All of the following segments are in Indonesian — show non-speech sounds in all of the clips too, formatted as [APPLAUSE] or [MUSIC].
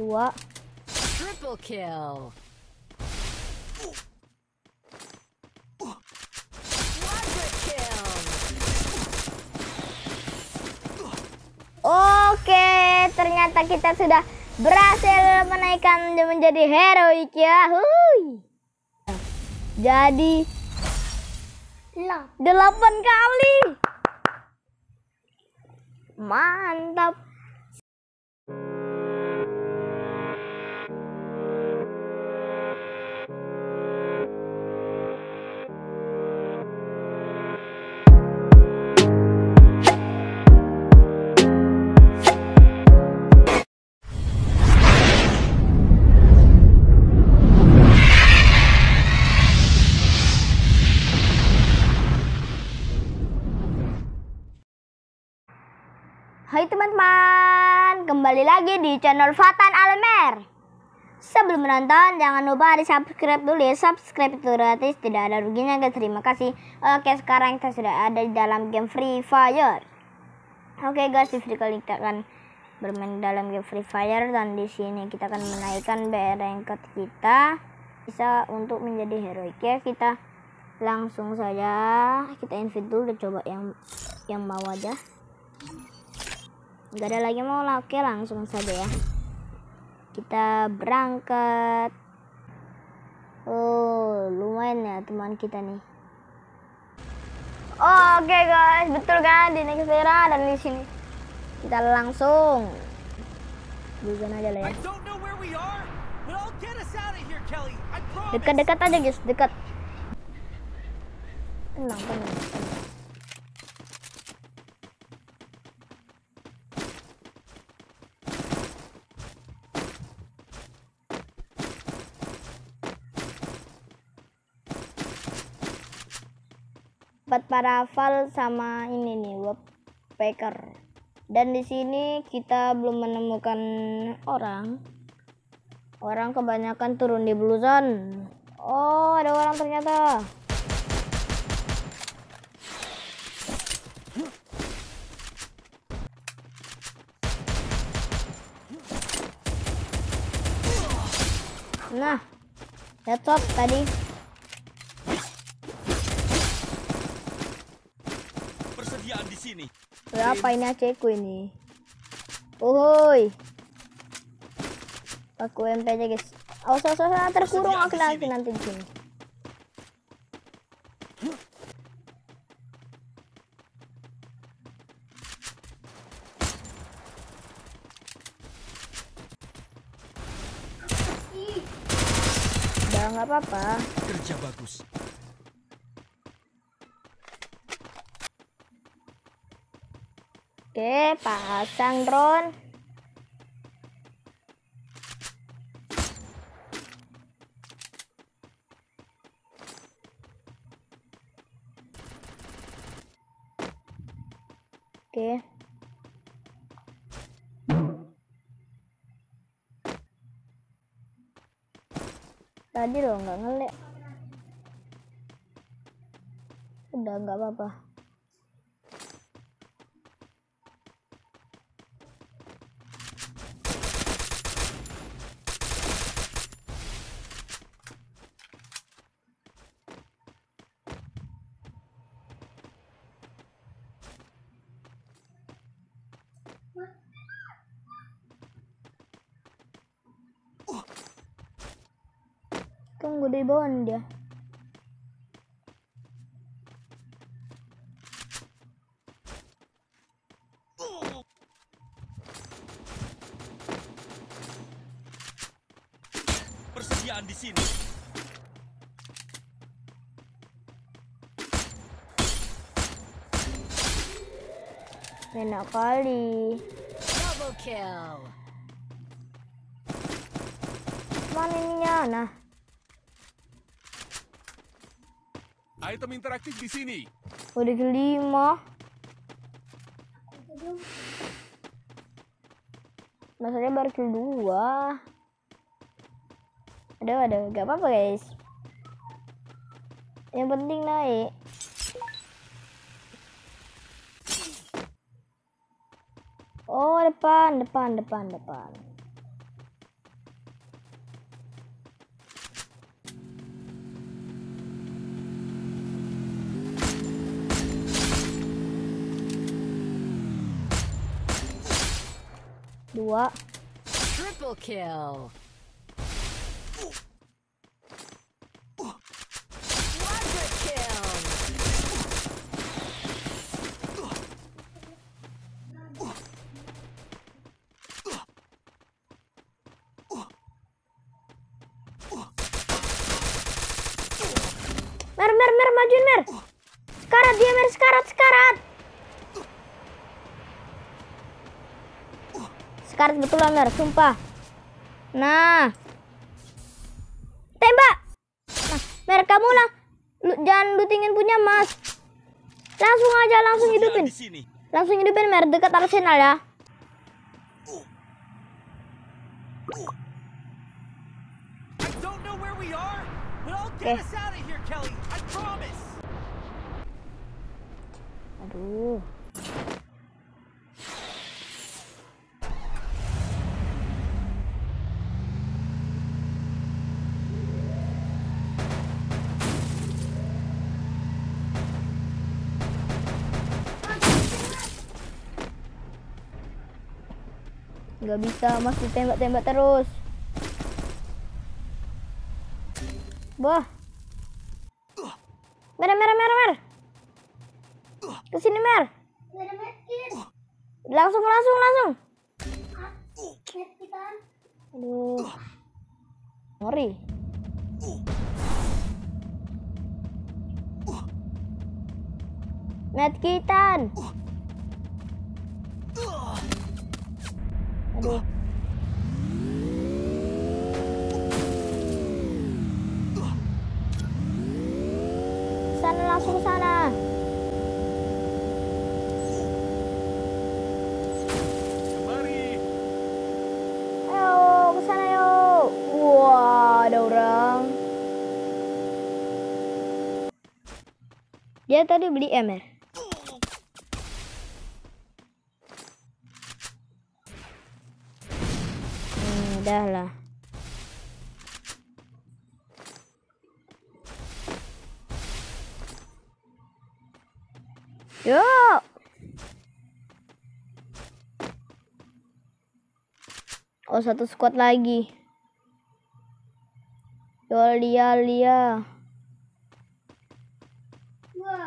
dua triple kill Oke, ternyata kita sudah berhasil menaikkan menjadi heroik ya. Hui. Jadi delapan kali. Mantap. Hai teman-teman, kembali lagi di channel Fatan Almer. Sebelum menonton, jangan lupa di subscribe dulu ya. Subscribe itu gratis, tidak ada ruginya guys. Terima kasih. Oke, sekarang kita sudah ada di dalam game Free Fire. Oke guys, di video kali kita akan bermain dalam game Free Fire dan di sini kita akan menaikkan berengket kita bisa untuk menjadi heroik ya kita langsung saja kita invite dulu coba yang yang mau aja nggak ada lagi mau oke langsung saja ya kita berangkat oh lumayan ya teman kita nih oh, oke okay guys betul kan di Nexera dan di sini kita langsung bukan aja lah ya dekat-dekat aja guys dekat tenang tenang buat para hafal sama ini nih web dan di sini kita belum menemukan orang orang kebanyakan turun di blue oh ada orang ternyata nah headshot tadi sini. Berapa ini aceku ini? Ohoi. Aku MP aja guys. Awas awas awas terkurung aku lagi nanti di sini. Uhuh. nggak apa-apa. Kerja bagus. Oke, pasang drone. Oke. Tadi lo nggak ngelek. Udah nggak apa-apa. Tunggu di bawah dia. Persediaan di sini. enak kali double kill mana ininya nah item interaktif di sini udah kelima masanya baru kedua ada aduh gak apa-apa guys yang penting naik Oh, depan, depan, depan, depan. Dua. Triple kill. Mer, mer, mer, majuin, mer. Sekarat dia, mer, sekarat, sekarat. Sekarat betul mer, sumpah. Nah. Tembak. Nah, mer, kamu lah. Lu, jangan punya, mas. Langsung aja, langsung hidupin. Langsung hidupin, mer, dekat arsenal ya. Oke. Aduh. Gak bisa, masih tembak tembak terus. wah Mer, mer, mer, mer. sini mer. Langsung, langsung, langsung. Aduh. Ngeri. Kitan. Aduh. Dia tadi beli M ya? Hmm, udah lah. Yuk. Oh, satu squad lagi. Yo, lia, lia gua.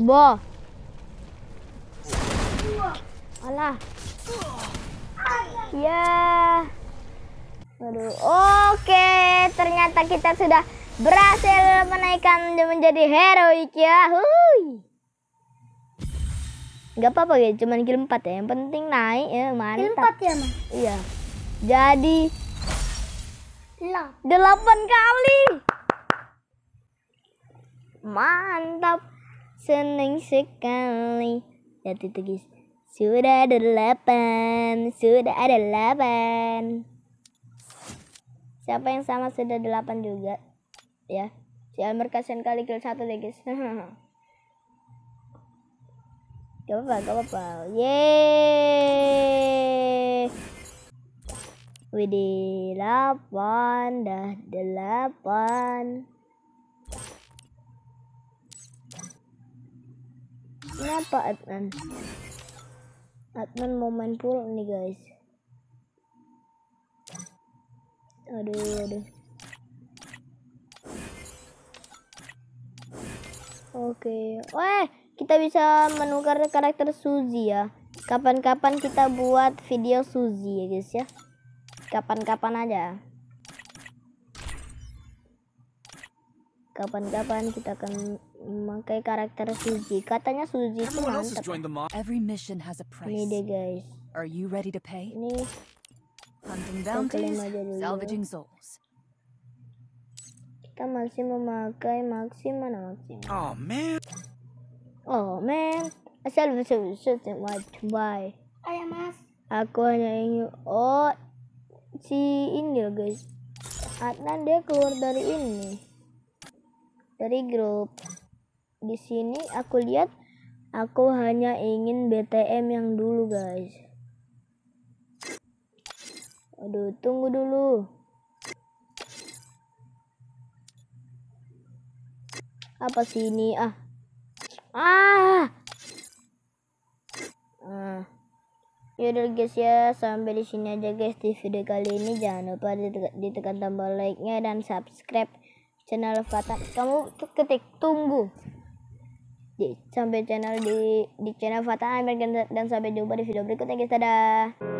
Bo. Alah. Ya. Yeah. Aduh. Oke, okay ternyata kita sudah berhasil menaikkan menjadi heroik ya. Hui. Gak apa-apa ya, cuman kill 4 ya. Yang penting naik ya, mantap. Kill 4 ya, Mas? Iya. Jadi lah 8 kali. Mantap. Seneng sekali. Lihat itu guys. Sudah ada 8, sudah ada 8. Siapa yang sama sudah delapan juga. Ya. Si Almer kasihan kali kill satu deh guys. [LAUGHS] gak apa-apa, gak apa-apa. Yeay. Widih, 8 dah delapan. Kenapa Adnan? Adnan mau main pool nih guys. aduh aduh oke weh kita bisa menukar karakter Suzy ya kapan-kapan kita buat video Suzy ya guys ya kapan-kapan aja kapan-kapan kita akan memakai karakter Suzy. Katanya Suzy itu mantap. Ini deh guys. Are you ready to pay? Ini Hunting bounties, ya. salvaging souls. Kita masih memakai maksimal mana Maxim? Oh man. Oh man. Asal bisa bisa what coba. Ayo mas. Aku hanya ingin oh si ini loh guys. Adnan dia keluar dari ini dari grup. Di sini aku lihat aku hanya ingin BTM yang dulu guys. Aduh, tunggu dulu. Apa sih ini? Ah. Ah. Ah. Yaudah guys ya, sampai di sini aja guys di video kali ini. Jangan lupa ditekan tombol like-nya dan subscribe channel fatah Kamu ketik tunggu di sampai channel di di channel fatah dan sampai jumpa di video berikutnya guys. Dadah.